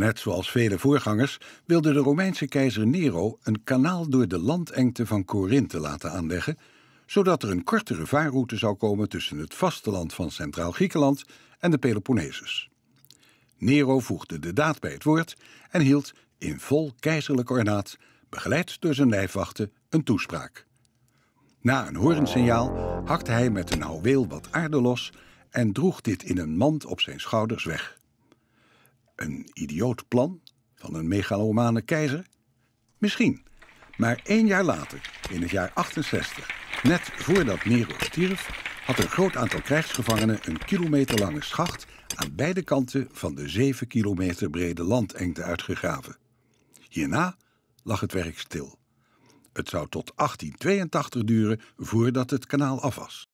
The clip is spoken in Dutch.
Net zoals vele voorgangers wilde de Romeinse keizer Nero een kanaal door de landengte van Corinthe laten aanleggen, zodat er een kortere vaarroute zou komen tussen het vasteland van Centraal Griekenland en de Peloponnesus. Nero voegde de daad bij het woord en hield in vol keizerlijk ornaat, begeleid door zijn lijfwachten, een toespraak. Na een hoornsignaal hakte hij met een houweel wat aarde los en droeg dit in een mand op zijn schouders weg. Een idioot plan van een megalomane keizer? Misschien. Maar één jaar later, in het jaar 68, net voordat Nero stierf, had een groot aantal krijgsgevangenen een kilometerlange schacht aan beide kanten van de 7 kilometer brede landengte uitgegraven. Hierna lag het werk stil. Het zou tot 1882 duren voordat het kanaal af was.